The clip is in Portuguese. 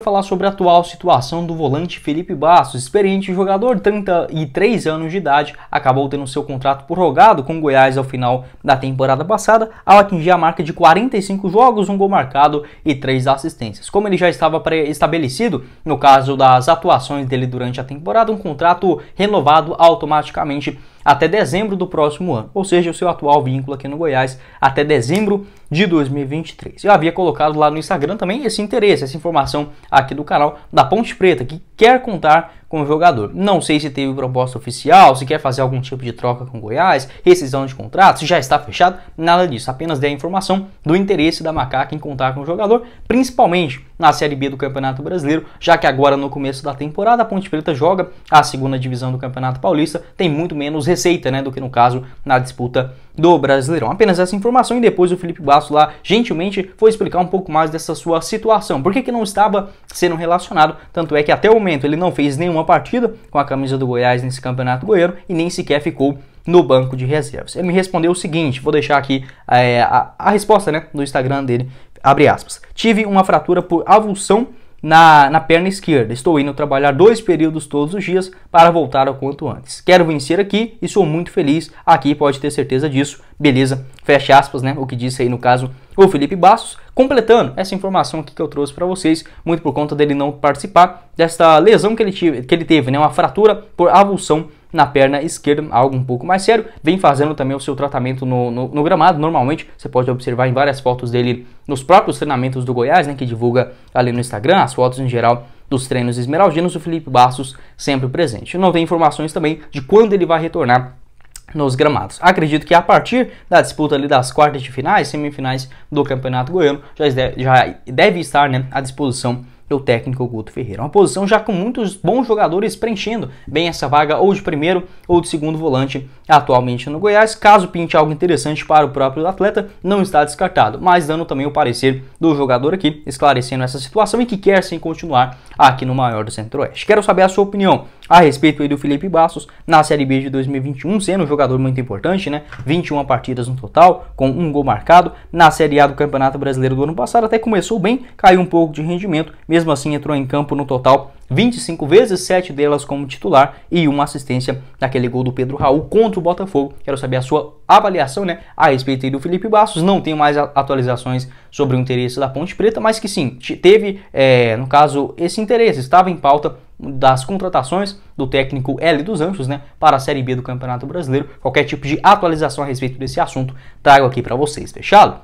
falar sobre a atual situação do volante Felipe Bastos, experiente jogador, 33 anos de idade, acabou tendo seu contrato prorrogado com o Goiás ao final da temporada passada, ao atingir a marca de 45 jogos, um gol marcado e três assistências. Como ele já estava pré-estabelecido, no caso das atuações dele durante a temporada, um contrato renovado automaticamente até dezembro do próximo ano, ou seja, o seu atual vínculo aqui no Goiás até dezembro de 2023. Eu havia colocado lá no Instagram também esse interesse, essa informação aqui do canal da Ponte Preta, que quer contar com o jogador. Não sei se teve proposta oficial, se quer fazer algum tipo de troca com Goiás, rescisão de contrato, se já está fechado, nada disso. Apenas dei a informação do interesse da Macaca em contar com o jogador, principalmente na Série B do Campeonato Brasileiro, já que agora no começo da temporada a Ponte Preta joga a segunda divisão do Campeonato Paulista, tem muito menos receita, né, do que no caso na disputa do Brasileirão. Apenas essa informação e depois o Felipe Basso lá gentilmente foi explicar um pouco mais dessa sua situação. Por que, que não estava sendo relacionado? Tanto é que até o momento ele não fez nenhum uma partida com a camisa do Goiás nesse Campeonato Goiano e nem sequer ficou no banco de reservas. Ele me respondeu o seguinte, vou deixar aqui é, a, a resposta né, no Instagram dele, abre aspas. Tive uma fratura por avulsão na, na perna esquerda. Estou indo trabalhar dois períodos todos os dias para voltar ao quanto antes. Quero vencer aqui e sou muito feliz aqui, pode ter certeza disso. Beleza? Fecha aspas, né? O que disse aí no caso o Felipe Bastos, completando essa informação aqui que eu trouxe para vocês, muito por conta dele não participar desta lesão que ele, tive, que ele teve, né? Uma fratura por avulsão na perna esquerda, algo um pouco mais sério. Vem fazendo também o seu tratamento no, no, no, gramado. Normalmente você pode observar em várias fotos dele nos próprios treinamentos do Goiás, né, que divulga ali no Instagram, as fotos em geral dos treinos esmeraldinos, o Felipe Bastos sempre presente. Não tem informações também de quando ele vai retornar nos gramados. Acredito que a partir da disputa ali das quartas de finais, semifinais do Campeonato Goiano, já deve, já deve estar né, à disposição do técnico Guto Ferreira. Uma posição já com muitos bons jogadores preenchendo bem essa vaga ou de primeiro ou de segundo volante atualmente no Goiás. Caso pinte algo interessante para o próprio atleta, não está descartado, mas dando também o parecer do jogador aqui, esclarecendo essa situação e que quer sim continuar aqui no maior do Centro-Oeste. Quero saber a sua opinião a respeito aí do Felipe Bastos na Série B de 2021, sendo um jogador muito importante, né? 21 partidas no total, com um gol marcado. Na Série A do Campeonato Brasileiro do ano passado até começou bem, caiu um pouco de rendimento, mesmo assim entrou em campo no total 25 vezes, 7 delas como titular e uma assistência naquele gol do Pedro Raul contra o Botafogo. Quero saber a sua avaliação né, a respeito aí do Felipe Bastos. Não tenho mais atualizações sobre o interesse da Ponte Preta, mas que sim, teve, é, no caso, esse interesse, estava em pauta das contratações do técnico L dos Anjos, né, para a Série B do Campeonato Brasileiro. Qualquer tipo de atualização a respeito desse assunto, trago aqui para vocês, fechado?